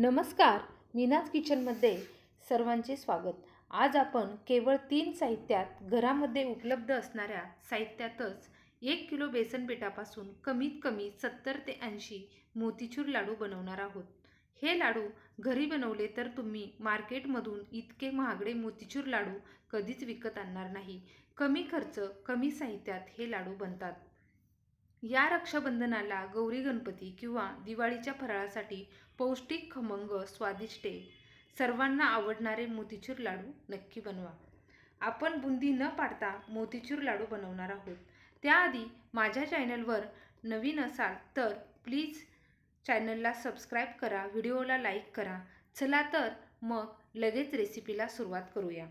नमस्कार मीनाज किचनमध्ये सर्वांचे स्वागत आज आपण केवळ तीन साहित्यात घरामध्ये उपलब्ध असणाऱ्या साहित्यातच एक किलो बेसन पिठापासून कमीत कमी सत्तर ते ऐंशी मोतीचूर लाडू बनवणार आहोत हे लाडू घरी बनवले तर तुम्ही मार्केटमधून इतके महागडे मोतीचूर लाडू कधीच विकत आणणार नाही कमी खर्च कमी साहित्यात हे लाडू बनतात या रक्षाबंधनाला गौरी गणपती किंवा दिवाळीच्या फराळासाठी पौष्टिक खमंग स्वादिष्टे सर्वांना आवडणारे मोतीचूर लाडू नक्की बनवा आपण बुंदी न पाडता मोतीचूर लाडू बनवणार आहोत त्याआधी माझ्या चॅनलवर नवीन असाल तर प्लीज चॅनलला सबस्क्राईब करा व्हिडिओला लाईक करा चला तर मग लगेच रेसिपीला सुरुवात करूया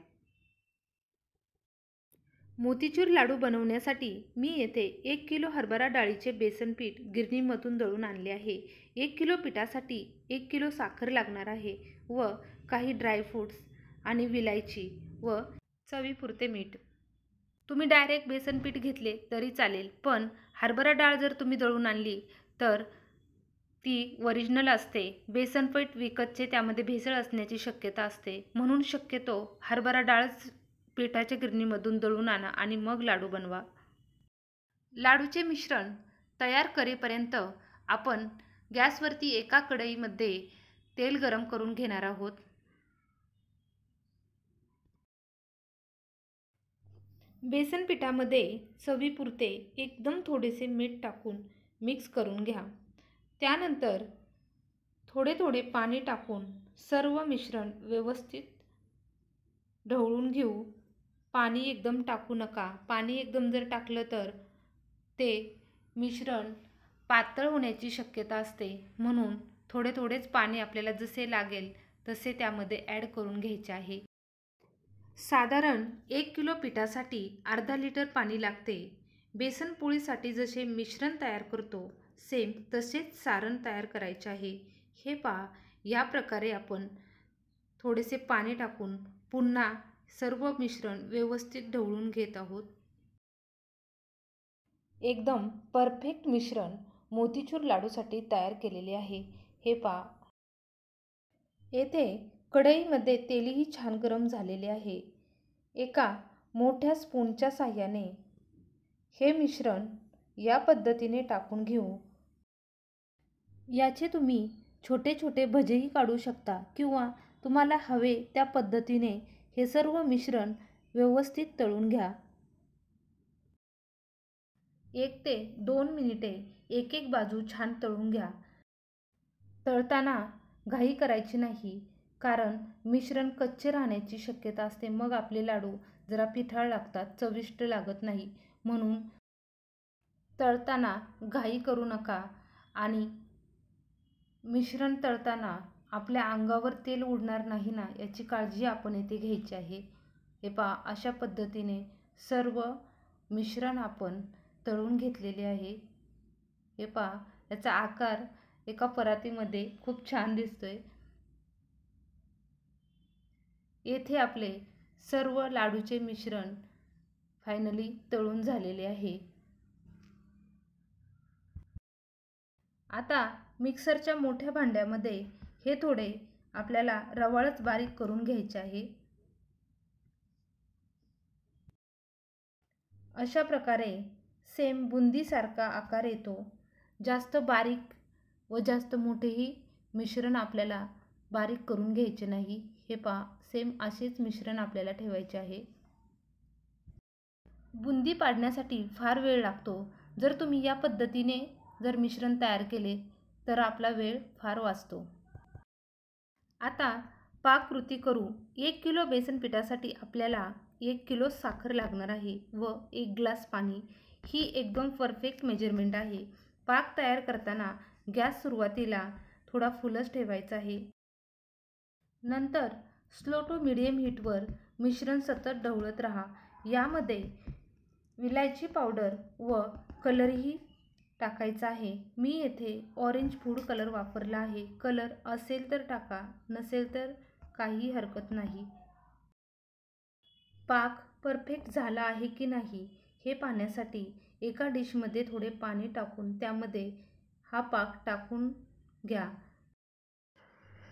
मोतीचूर लाडू बनवण्यासाठी मी येथे एक किलो हरभरा डाळीचे बेसन पीठ गिरणीमधून दळून आणले आहे एक किलो पिठासाठी एक किलो साखर लागणार आहे व काही ड्रायफ्रूट्स आणि विलायची व चवीपुरते मीठ तुम्ही डायरेक्ट बेसन पीठ घेतले तरी चालेल पण हरभरा डाळ जर तुम्ही दळून आणली तर ती ओरिजिनल असते बेसनपीठ विकतचे त्यामध्ये भेसळ असण्याची शक्यता असते म्हणून शक्यतो हरभरा डाळच पिठाच्या गिरणीमधून दळून आणा आणि मग लाडू बनवा लाडूचे मिश्रण तयार करेपर्यंत आपण गॅसवरती एका कढईमध्ये तेल गरम करून घेणार आहोत बेसन पिठामध्ये चवीपुरते एकदम थोडेसे मीठ टाकून मिक्स करून घ्या त्यानंतर थोडे थोडे पाणी टाकून सर्व मिश्रण व्यवस्थित ढवळून घेऊ पाणी एकदम टाकू नका पाणी एकदम जर टाकलं तर ते मिश्रण पातळ होण्याची शक्यता असते म्हणून थोडे थोडेच पाणी आपल्याला जसे लागेल तसे त्यामध्ये ॲड करून घ्यायचे आहे साधारण एक किलो पिठासाठी अर्धा लिटर पाणी लागते बेसन पोळीसाठी जसे मिश्रण तयार करतो सेम तसेच सारण तयार करायचे आहे हे पहा या प्रकारे आपण थोडेसे पाणी टाकून पुन्हा सर्व मिश्रण व्यवस्थित ढवळून घेत आहोत एकदम परफेक्ट मिश्रण मोतीचूर लाडूसाठी तयार केलेले आहे हे पा येथे कढईमध्ये तेलही छान गरम झालेले आहे एका मोठ्या स्पूनच्या साह्याने हे मिश्रण या पद्धतीने टाकून घेऊ याचे तुम्ही छोटे छोटे भजेही काढू शकता किंवा तुम्हाला हवे त्या पद्धतीने हे सर्व मिश्रण व्यवस्थित तळून घ्या एक ते दोन मिनिटे एक एक बाजू छान तळून घ्या तळताना घाई करायची नाही कारण मिश्रण कच्चे राहण्याची शक्यता असते मग आपले लाडू जरा पिठाळ लागतात चविष्ट लागत नाही म्हणून तळताना घाई करू नका आणि मिश्रण तळताना आपल्या अंगावर तेल उडणार नाही ना याची काळजी आपण येथे घ्यायची आहे हे पहा अशा पद्धतीने सर्व मिश्रण आपण तळून घेतलेले आहे हे पहा याचा आकार एका परातीमध्ये खूप छान दिसतोय येथे आपले सर्व लाडूचे मिश्रण फायनली तळून झालेले आहे आता मिक्सरच्या मोठ्या भांड्यामध्ये हे थोडे आपल्याला रवाळच बारीक करून घ्यायचे आहे अशा प्रकारे सेम बुंदीसारखा आकार येतो जास्त बारीक व जास्त मोठेही मिश्रण आपल्याला बारीक करून घ्यायचे नाही हे पा सेम असेच मिश्रण आपल्याला ठेवायचे आहे बुंदी पाडण्यासाठी फार वेळ लागतो जर तुम्ही या पद्धतीने जर मिश्रण तयार केले तर आपला वेळ फार वाचतो आता पाककृती करू एक किलो बेसन पिठासाठी आपल्याला एक किलो साखर लागणार आहे व एक ग्लास पाणी ही एकदम परफेक्ट मेजरमेंट आहे पाक तयार करताना गॅस सुरुवातीला थोडा फुलच ठेवायचा आहे नंतर स्लो टू मिडियम हीटवर मिश्रण सतत ढवळत राहा यामध्ये विलायची पावडर व कलरही टाकायचा आहे मी येथे ऑरेंज फूड कलर वापरला आहे कलर असेल तर टाका नसेल तर काही हरकत नाही पाक परफेक्ट झाला आहे की नाही हे पाहण्यासाठी एका डिशमध्ये थोडे पाणी टाकून त्यामध्ये हा पाक टाकून घ्या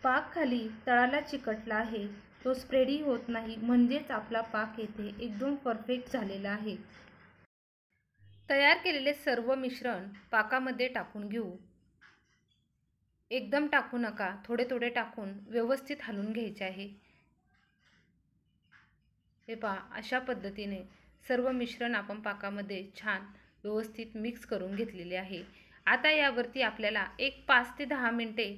पाक खाली तळाला चिकटला आहे तो स्प्रेडही होत नाही म्हणजेच आपला पाक येथे एकदम परफेक्ट झालेला आहे तयार केलेले सर्व मिश्रण पाकामध्ये टाकून घेऊ एकदम टाकू नका थोडे थोडे टाकून व्यवस्थित हलून घ्यायचे आहे हे पहा अशा पद्धतीने सर्व मिश्रण आपण पाकामध्ये छान व्यवस्थित मिक्स करून घेतलेले आहे आता यावरती आपल्याला एक पाच ते दहा मिनटे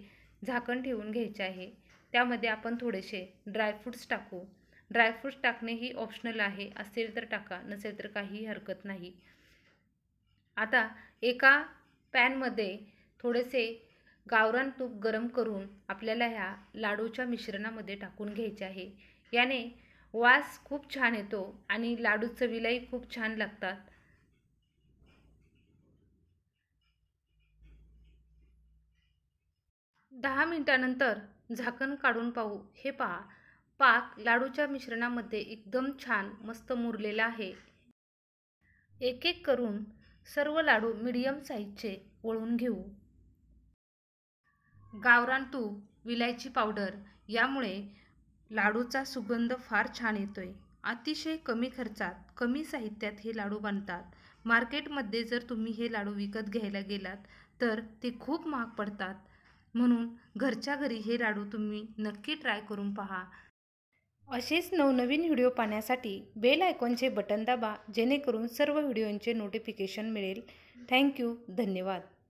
झाकण ठेवून घ्यायचे आहे त्यामध्ये आपण थोडेसे ड्रायफ्रूट्स टाकू ड्रायफ्रूट्स टाकणे ही ऑप्शनल आहे असेल तर टाका नसेल तर काहीही हरकत नाही आता एका पॅनमध्ये थोडेसे गावरान तूप गरम करून आपल्याला ह्या लाडूच्या मिश्रणामध्ये टाकून घ्यायचे आहे याने वास खूप छान येतो आणि लाडू चवीलाही खूप छान लागतात दहा मिनटानंतर झाकण काढून पाहू हे पहा पाक लाडूच्या मिश्रणामध्ये एकदम छान मस्त मुरलेला आहे एक एक करून सर्व लाडू मीडियम साईजचे वळून घेऊ गावरान तूप विलायची पावडर यामुळे लाडूचा सुगंध फार छान येतोय अतिशय कमी खर्चात कमी साहित्यात हे लाडू बनतात मार्केटमध्ये जर तुम्ही हे लाडू विकत घ्यायला गेलात तर ते खूप महाग पडतात म्हणून घरच्या घरी हे लाडू तुम्ही नक्की ट्राय करून पहा असेच नवनवीन व्हिडिओ पाहण्यासाठी बेल आयकॉनचे बटन दाबा जेणेकरून सर्व व्हिडिओंचे नोटिफिकेशन मिळेल थँक्यू धन्यवाद